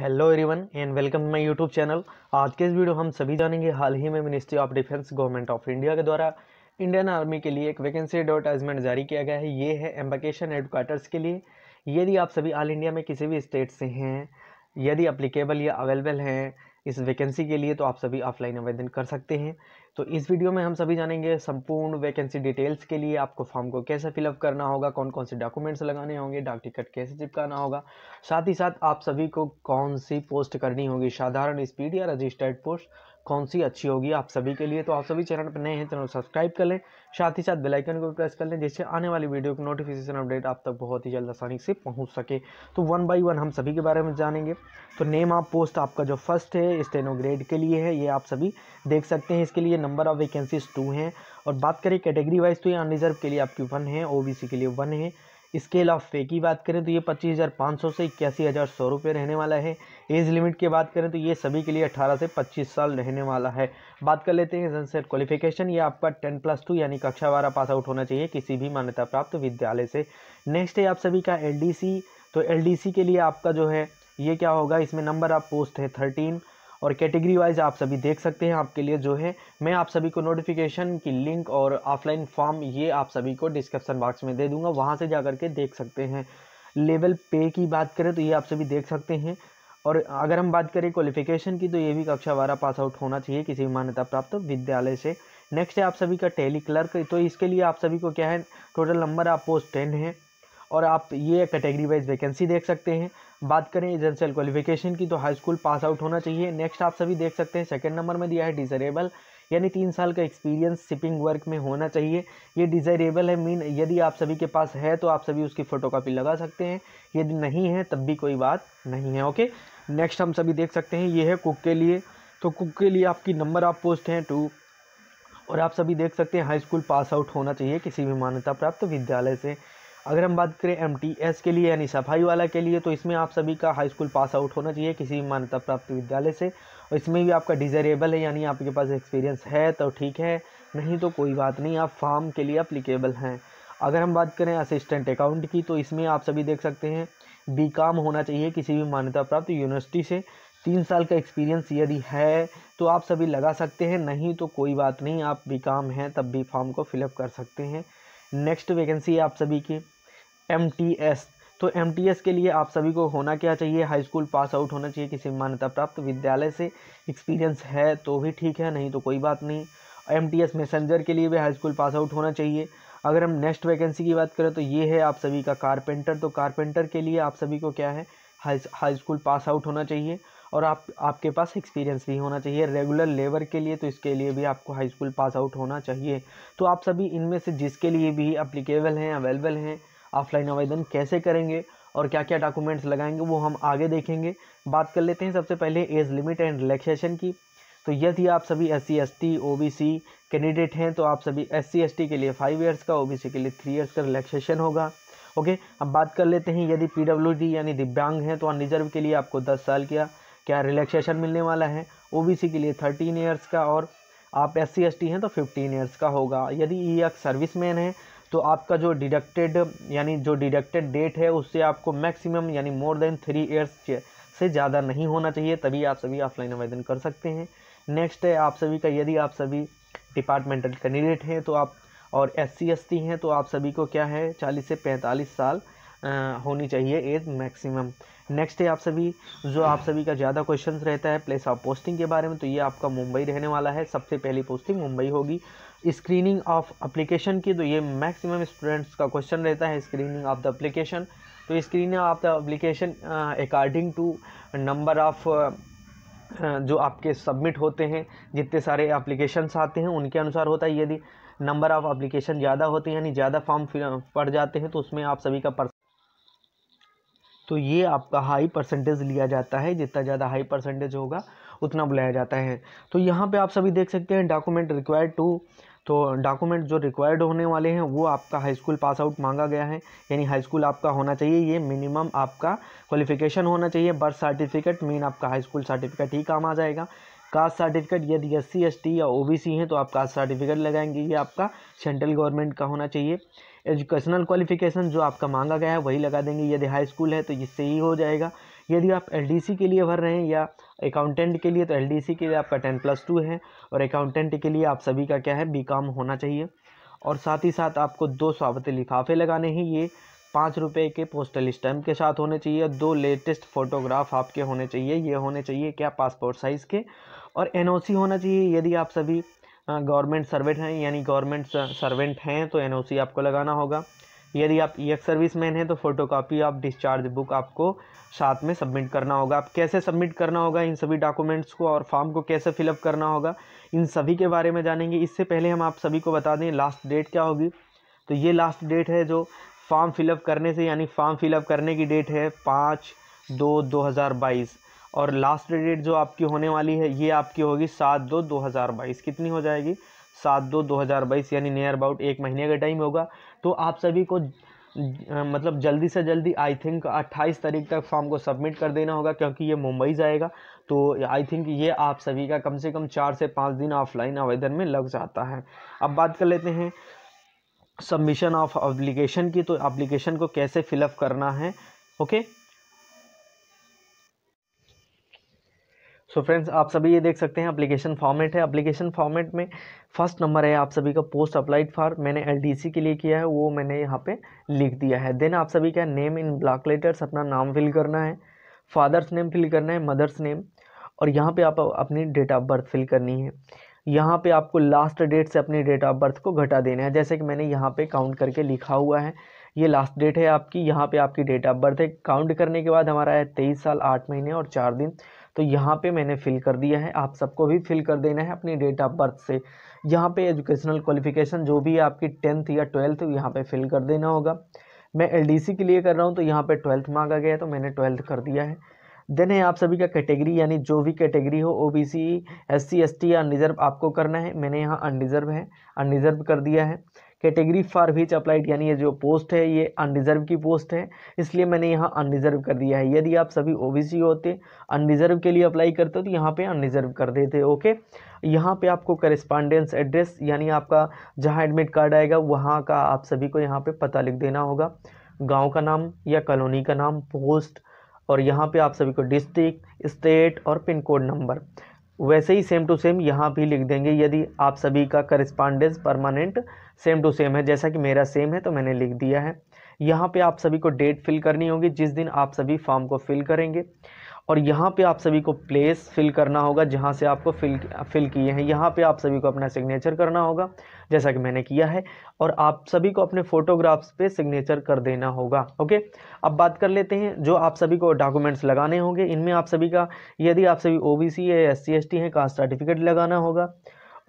hello everyone and welcome my YouTube channel आज के इस वीडियो हम सभी जानेंगे हाल ही में ministry of defence government of India के द्वारा इंडियन आर्मी के लिए एक वैकेंसी एडवर्टाइजमेंट जारी किया गया है ये है एम्बकेशन हेडक्वार्टर्स के लिए यदि आप सभी ऑल इंडिया में किसी भी स्टेट से हैं यदि अप्लीकेबल या अवेलेबल हैं इस वैकेंसी के लिए तो आप सभी ऑफलाइन आवेदन कर सकते हैं तो इस वीडियो में हम सभी जानेंगे संपूर्ण वैकेंसी डिटेल्स के लिए आपको फॉर्म को कैसे फिलअप करना होगा कौन कौन से डॉक्यूमेंट्स लगाने होंगे डाक टिकट कैसे चिपकाना होगा साथ ही साथ आप सभी को कौन सी पोस्ट करनी होगी साधारण स्पीड या रजिस्टर्ड पोस्ट कौन सी अच्छी होगी आप सभी के लिए तो आप सभी चैनल पर नए हैं तो चैनल सब्सक्राइब कर लें साथ ही साथ बेलाइकन को को प्रेस कर लें जिससे आने वाली वीडियो की नोटिफिकेशन अपडेट आप तक बहुत ही जल्द आसानी से पहुँच सके तो वन बाई वन हम सभी के बारे में जानेंगे तो नेम ऑफ पोस्ट आपका जो फर्स्ट है स्टेनो ग्रेड के लिए है ये आप सभी देख सकते हैं इसके लिए नंबर ऑफ वैकेंसीज टू हैं और बात करें कैटेगरी वाइज तो ये अनरिजर्व के लिए आपकी वन है ओ के लिए वन है स्केल ऑफ पे की बात करें तो ये पच्चीस हज़ार पाँच सौ से इक्यासी हज़ार सौ रुपये रहने वाला है एज लिमिट की बात करें तो ये सभी के लिए अठारह से पच्चीस साल रहने वाला है बात कर लेते हैं सनसेट क्वालिफिकेशन ये आपका टेन प्लस टू यानी कक्षा बारह पास आउट होना चाहिए किसी भी मान्यता प्राप्त विद्यालय से नेक्स्ट है आप सभी का एल तो एल के लिए आपका जो है ये क्या होगा इसमें नंबर ऑफ पोस्ट है थर्टीन और कैटेगरी वाइज आप सभी देख सकते हैं आपके लिए जो है मैं आप सभी को नोटिफिकेशन की लिंक और ऑफलाइन फॉर्म ये आप सभी को डिस्क्रिप्सन बॉक्स में दे दूँगा वहाँ से जा के देख सकते हैं लेवल पे की बात करें तो ये आप सभी देख सकते हैं और अगर हम बात करें क्वालिफिकेशन की तो ये भी कक्षा बारह पास आउट होना चाहिए किसी भी मान्यता प्राप्त विद्यालय से नेक्स्ट है आप सभी का टेली क्लर्क तो इसके लिए आप सभी को क्या है टोटल नंबर आप पोस्ट टेन है और आप ये कैटेगरी वाइज वैकेंसी देख सकते हैं बात करें एजेंशियल क्वालिफिकेशन की तो हाई स्कूल पास आउट होना चाहिए नेक्स्ट आप सभी देख सकते हैं सेकेंड नंबर में दिया है डिजरेबल यानी तीन साल का एक्सपीरियंस शिपिंग वर्क में होना चाहिए ये डिजायरेबल है मीन यदि आप सभी के पास है तो आप सभी उसकी फ़ोटोकॉपी लगा सकते हैं यदि नहीं है तब भी कोई बात नहीं है ओके नेक्स्ट हम सभी देख सकते हैं ये है कुक के लिए तो कुक के लिए आपकी नंबर आप पोस्ट हैं टू और आप सभी देख सकते हैं हाई स्कूल पास आउट होना चाहिए किसी भी मान्यता प्राप्त विद्यालय से अगर हम बात करें एम के लिए यानी सफाई वाला के लिए तो इसमें आप सभी का हाई स्कूल पास आउट होना चाहिए किसी भी मान्यता प्राप्त विद्यालय से और इसमें भी आपका डिज़ायरेबल है यानी आपके पास एक्सपीरियंस है तो ठीक है नहीं तो कोई बात नहीं आप फॉर्म के लिए अप्लीकेबल हैं अगर हम बात करें असिस्टेंट अकाउंट की तो इसमें आप सभी देख सकते हैं बी काम होना चाहिए किसी भी मान्यता प्राप्त यूनिवर्सिटी से तीन साल का एक्सपीरियंस यदि है तो आप सभी लगा सकते हैं नहीं तो कोई बात नहीं आप बी काम हैं तब भी फॉर्म को फिलअप कर सकते हैं नेक्स्ट वैकेंसी आप सभी की एम तो एम के लिए आप सभी को होना क्या चाहिए हाई स्कूल पास आउट होना चाहिए किसी मान्यता प्राप्त विद्यालय से एक्सपीरियंस है तो भी ठीक है नहीं तो कोई बात नहीं एम टी एस मैसेंजर के लिए भी हाई स्कूल पास आउट होना चाहिए अगर हम नेक्स्ट वैकेंसी की बात करें तो ये है आप सभी का कारपेंटर तो कारपेंटर के लिए आप सभी को क्या है high high school pass out होना चाहिए और आप आपके पास एक्सपीरियंस भी होना चाहिए रेगुलर लेबर के लिए तो इसके लिए भी आपको हाई स्कूल पास आउट होना चाहिए तो आप सभी इनमें से जिसके लिए भी अप्लीकेबल हैं अवेलेबल हैं ऑफलाइन आवेदन कैसे करेंगे और क्या क्या डॉक्यूमेंट्स लगाएंगे वो हम आगे देखेंगे बात कर लेते हैं सबसे पहले एज लिमिट एंड रिलैक्सेशन की तो यदि आप सभी S C S T O B C candidate हैं तो आप सभी एस सी एस टी के लिए फाइव ईयर्स का ओ बी सी के लिए थ्री ईयर्स का रिलैक्सेशन होगा ओके अब बात कर लेते हैं यदि पी डब्ल्यू डी यानी दिव्यांग हैं तो अनरिजर्व के लिए आपको दस साल का क्या रिलैक्सेशन मिलने वाला है ओ बी सी के लिए थर्टीन ईयर्स का और आप एस सी एस टी हैं तो फिफ्टीन ईयर्स का होगा यदि ई एक सर्विस मैन है तो आपका जो डिडक्टेड यानी जो डिडक्टेड डेट है उससे आपको मैक्सिमम यानी मोर देन थ्री ईयर्स से ज़्यादा नहीं होना चाहिए तभी आप सभी ऑफलाइन आवेदन कर सकते हैं नेक्स्ट है आप सभी का यदि आप सभी डिपार्टमेंटल कैंडिडेट हैं तो आप और एस सी एस टी हैं तो आप सभी को क्या है चालीस से पैंतालीस साल आ, होनी चाहिए एज मैक्सिमम नेक्स्ट है आप सभी जो आप सभी का ज़्यादा क्वेश्चन रहता है प्लेस ऑफ पोस्टिंग के बारे में तो ये आपका मुंबई रहने वाला है सबसे पहली पोस्टिंग मुंबई होगी स्क्रीनिंग ऑफ अप्लीकेशन की तो ये मैक्सिमम स्टूडेंट्स का क्वेश्चन रहता है स्क्रीनिंग ऑफ द अप्लीकेशन तो screening of the application according to number of जो आपके सबमिट होते हैं जितने सारे एप्लीकेशंस आते हैं उनके अनुसार होता है यदि नंबर ऑफ़ अप्लीकेशन ज़्यादा होते हैं यानी ज़्यादा फॉर्म पड़ जाते हैं तो उसमें आप सभी का तो ये आपका हाई परसेंटेज लिया जाता है जितना ज़्यादा हाई परसेंटेज होगा उतना बुलाया जाता है तो यहाँ पे आप सभी देख सकते हैं डॉक्यूमेंट रिक्वायर्ड टू तो डॉक्यूमेंट जो रिक्वायर्ड होने वाले हैं वो आपका हाई स्कूल पास आउट मांगा गया है यानी हाई स्कूल आपका होना चाहिए ये मिनिमम आपका क्वालिफिकेशन होना चाहिए बर्थ सर्टिफिकेट मेन आपका हाई स्कूल सर्टिफिकेट ही काम आ जाएगा कास्ट सर्टिफिकेट यदि एस सी या ओ हैं तो आप कास्ट सर्टिफिकेट लगाएंगे ये आपका सेंट्रल गवर्नमेंट का होना चाहिए एजुकेशनल क्वालिफिकेशन जो आपका मांगा गया है वही लगा देंगे यदि हाई स्कूल है तो इससे ही हो जाएगा यदि आप एल के लिए भर रहे हैं या अकाउंटेंट के लिए तो एल के लिए आपका टेन प्लस टू है और अकाउंटेंट के लिए आप सभी का क्या है बी होना चाहिए और साथ ही साथ आपको दो स्वागत लिफाफे लगाने हैं ये पाँच रुपये के पोस्टल स्टैम्प के साथ होने चाहिए दो लेटेस्ट फ़ोटोग्राफ आपके होने चाहिए ये होने चाहिए क्या पासपोर्ट साइज़ के और एनओसी होना चाहिए यदि आप सभी हाँ, गवर्नमेंट सर्वेंट हैं यानी गवर्नमेंट सर्वेंट हैं तो एन आपको लगाना होगा यदि आप ई e एक्स सर्विस मैन हैं तो photo copy of discharge book आपको साथ में सबमिट करना होगा आप कैसे सबमिट करना होगा इन सभी डॉक्यूमेंट्स को और फॉर्म को कैसे फिलअप करना होगा इन सभी के बारे में जानेंगे इससे पहले हम आप सभी को बता दें लास्ट डेट क्या होगी तो ये लास्ट डेट है जो फॉर्म फिलअप करने से यानी फॉर्म फिलअप करने की डेट है पाँच दो दो हज़ार बाईस और लास्ट डेट जो आपकी होने वाली है ये आपकी होगी सात दो दो हज़ार बाईस कितनी हो जाएगी सात दो दो हज़ार बाईस यानी नियर अबाउट एक महीने का टाइम होगा तो आप सभी को मतलब जल्दी से जल्दी आई थिंक अट्ठाईस तारीख तक फॉर्म को सबमिट कर देना होगा क्योंकि ये मुंबई जाएगा तो आई थिंक ये आप सभी का कम से कम चार से पाँच दिन ऑफलाइन आवेदन में लग जाता है अब बात कर लेते हैं सबमिशन ऑफ अप्लीकेशन की तो अप्लीकेशन को कैसे फिलअप करना है ओके सो so फ्रेंड्स आप सभी ये देख सकते हैं अप्लीकेशन फॉर्मेट है अप्लीकेशन फॉर्मेट में फर्स्ट नंबर है आप सभी का पोस्ट अप्लाइड फॉर मैंने एलडीसी के लिए किया है वो मैंने यहाँ पे लिख दिया है देन आप सभी का नेम इन ब्लॉक लेटर्स अपना नाम फिल करना है फादर्स नेम फिल करना है मदर्स नेम और यहाँ पे आप अपनी डेट ऑफ बर्थ फिल करनी है यहाँ पे आपको लास्ट डेट से अपनी डेट ऑफ बर्थ को घटा देना है जैसे कि मैंने यहाँ पे काउंट करके लिखा हुआ है ये लास्ट डेट है आपकी यहाँ पे आपकी डेट ऑफ बर्थ है काउंट करने के बाद हमारा है तेईस साल आठ महीने और चार दिन तो यहाँ पे मैंने फ़िल कर दिया है आप सबको भी फिल कर देना है अपनी डेट ऑफ बर्थ से यहाँ पे एजुकेशनल क्वालिफिकेशन जो भी है आपकी टेंथ या ट्वेल्थ यहाँ पे फिल कर देना होगा मैं एलडीसी के लिए कर रहा हूँ तो यहाँ पे ट्वेल्थ मांगा गया तो मैंने ट्वेल्थ कर दिया है देन है आप सभी का कैटेगरी यानी जो भी कैटेगरी हो ओबीसी एससी एसटी या अनडिजर्व आपको करना है मैंने यहाँ अनडिज़र्व है अनडिजर्व कर दिया है कैटेगरी फॉर विच अप्लाइड यानी ये जो पोस्ट है ये अनडिज़र्व की पोस्ट है इसलिए मैंने यहाँ अनडिजर्व कर दिया है यदि आप सभी ओबीसी होते अनडिजर्व के लिए अप्लाई करते हो तो यहाँ पे अनडिजर्व कर देते ओके यहाँ पे आपको करिस्पांडेंस एड्रेस यानी आपका जहाँ एडमिट कार्ड आएगा वहाँ का आप सभी को यहाँ पर पता लिख देना होगा गाँव का नाम या कॉलोनी का नाम पोस्ट और यहाँ पर आप सभी को डिस्ट्रिक्ट स्टेट और पिन कोड नंबर वैसे ही सेम टू सेम यहाँ भी लिख देंगे यदि आप सभी का correspondence permanent same to same है जैसा कि मेरा सेम है तो मैंने लिख दिया है यहाँ पे आप सभी को डेट फिल करनी होगी जिस दिन आप सभी फॉर्म को फिल करेंगे और यहाँ पे आप सभी को प्लेस फिल करना होगा जहाँ से आपको फिल फिल किए हैं यहाँ पे आप सभी को अपना सिग्नेचर करना होगा जैसा कि मैंने किया है और आप सभी को अपने फ़ोटोग्राफ्स पे सिग्नेचर कर देना होगा ओके अब बात कर लेते हैं जो आप सभी को डॉक्यूमेंट्स लगाने होंगे इनमें आप सभी का यदि आप सभी ओ बी सी या एस सी एस टी हैं कास्ट सर्टिफिकेट लगाना होगा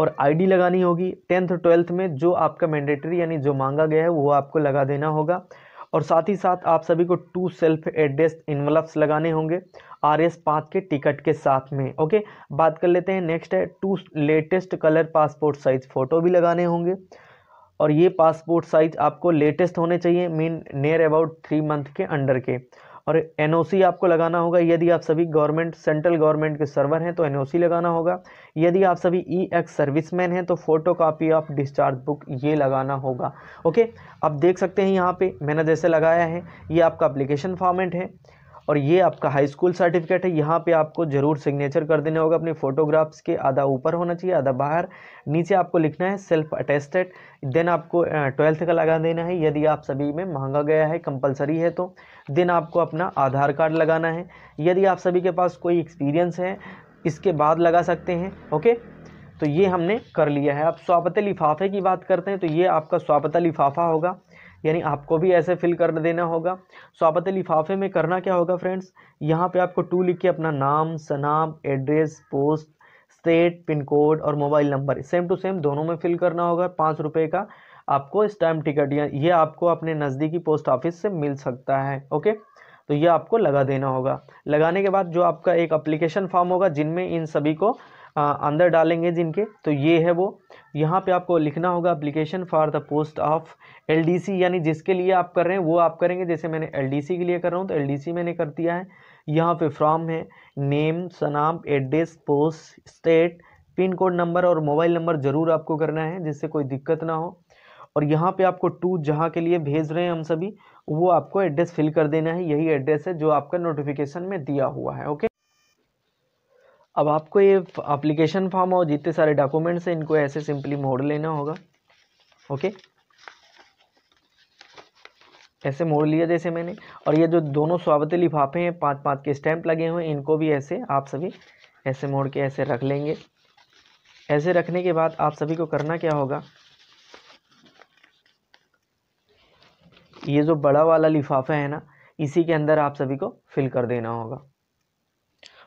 और आईडी लगानी होगी टेंथ ट्वेल्थ में जो आपका मैंडेटरी यानी जो मांगा गया है वो आपको लगा देना होगा और साथ ही साथ आप सभी को टू सेल्फ एड्रेस इन्वलप्स लगाने होंगे आर एस पाँच के टिकट के साथ में ओके बात कर लेते हैं नेक्स्ट है two latest colour passport size photo भी लगाने होंगे और ये पासपोर्ट साइज आपको लेटेस्ट होने चाहिए mean near about three month के अंडर के और एनओसी आपको लगाना होगा यदि आप सभी गवर्नमेंट सेंट्रल गवर्नमेंट के सर्वर हैं तो एनओसी लगाना होगा यदि आप सभी ई e एक्स सर्विसमैन हैं तो photo copy of discharge book ये लगाना होगा ओके आप देख सकते हैं यहाँ पे मैंने जैसे लगाया है ये आपका अप्लीकेशन फॉर्मेट है और ये आपका हाई स्कूल सर्टिफिकेट है यहाँ पे आपको ज़रूर सिग्नेचर कर देना होगा अपने फोटोग्राफ्स के आधा ऊपर होना चाहिए आधा बाहर नीचे आपको लिखना है सेल्फ अटेस्टेड देन आपको ट्वेल्थ का लगा देना है यदि आप सभी में मांगा गया है कंपलसरी है तो देन आपको अपना आधार कार्ड लगाना है यदि आप सभी के पास कोई एक्सपीरियंस है इसके बाद लगा सकते हैं ओके तो ये हमने कर लिया है अब स्वापत लिफाफे की बात करते हैं तो ये आपका स्वापत लिफाफा होगा यानी आपको भी ऐसे फिल कर देना होगा स्वाबत लिफाफे में करना क्या होगा फ्रेंड्स यहाँ पे आपको टू लिख के अपना नाम सनाम address post state pin code और mobile number same to same दोनों में फिल करना होगा पाँच रुपये का आपको स्टैम्प टिकट या ये आपको अपने नज़दीकी पोस्ट ऑफिस से मिल सकता है ओके तो ये आपको लगा देना होगा लगाने के बाद जो आपका एक अप्लीकेशन फॉर्म होगा जिनमें इन सभी को अंदर डालेंगे जिनके तो ये है वो यहाँ पे आपको लिखना होगा application for the post of LDC यानी जिसके लिए आप कर रहे हैं वो आप करेंगे जैसे मैंने एलडीसी के लिए कर रहा हूँ तो एलडीसी मैंने कर दिया है यहाँ पे फ्रॉम है नेम सनाम address post state pin code number और मोबाइल नंबर ज़रूर आपको करना है जिससे कोई दिक्कत ना हो और यहाँ पे आपको टू जहाँ के लिए भेज रहे हैं हम सभी वो आपको एड्रेस फिल कर देना है यही एड्रेस है जो आपका नोटिफिकेशन में दिया हुआ है ओके अब आपको ये अप्लीकेशन फॉर्म और जितने सारे डॉक्यूमेंट्स हैं इनको ऐसे सिंपली मोड़ लेना होगा ओके ऐसे मोड़ लिया जैसे मैंने और ये जो दोनों स्वागत लिफाफे हैं पाँच पाँच के स्टैंप लगे हुए हैं इनको भी ऐसे आप सभी ऐसे मोड़ के ऐसे रख लेंगे ऐसे रखने के बाद आप सभी को करना क्या होगा ये जो बड़ा वाला लिफाफा है ना इसी के अंदर आप सभी को फिल कर देना होगा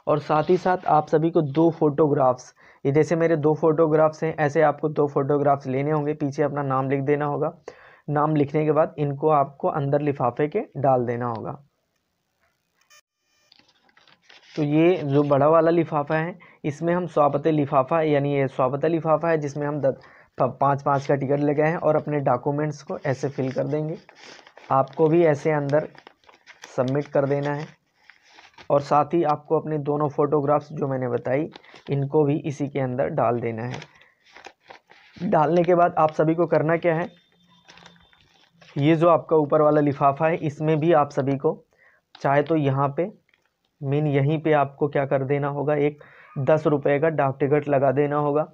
और साथ ही साथ आप सभी को दो फोटोग्राफ्स ये जैसे मेरे दो फोटोग्राफ्स हैं ऐसे आपको दो फोटोग्राफ्स लेने होंगे पीछे अपना नाम लिख देना होगा नाम लिखने के बाद इनको आपको अंदर लिफाफे के डाल देना होगा तो ये जो बड़ा वाला लिफाफा है इसमें हम स्वागत लिफाफा यानी ये स्वागत लिफाफा है जिसमें हम दस पाँच पाँच का टिकट लगाए हैं और अपने डॉक्यूमेंट्स को ऐसे फिल कर देंगे आपको भी ऐसे अंदर सबमिट कर देना है और साथ ही आपको अपने दोनों फ़ोटोग्राफ्स जो मैंने बताई इनको भी इसी के अंदर डाल देना है डालने के बाद आप सभी को करना क्या है ये जो आपका ऊपर वाला लिफाफा है इसमें भी आप सभी को चाहे तो यहाँ पे मीन यहीं पे आपको क्या कर देना होगा एक दस रुपये का डाक टिकट लगा देना होगा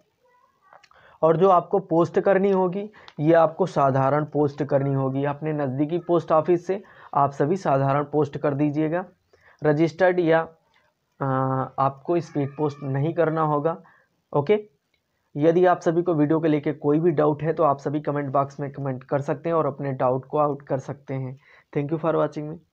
और जो आपको पोस्ट करनी होगी ये आपको साधारण पोस्ट करनी होगी अपने नज़दीकी पोस्ट ऑफिस से आप सभी साधारण पोस्ट कर दीजिएगा रजिस्टर्ड या आपको स्पीड पोस्ट नहीं करना होगा ओके यदि आप सभी को वीडियो के लेके कोई भी डाउट है तो आप सभी कमेंट बॉक्स में कमेंट कर सकते हैं और अपने डाउट को आउट कर सकते हैं thank you for watching me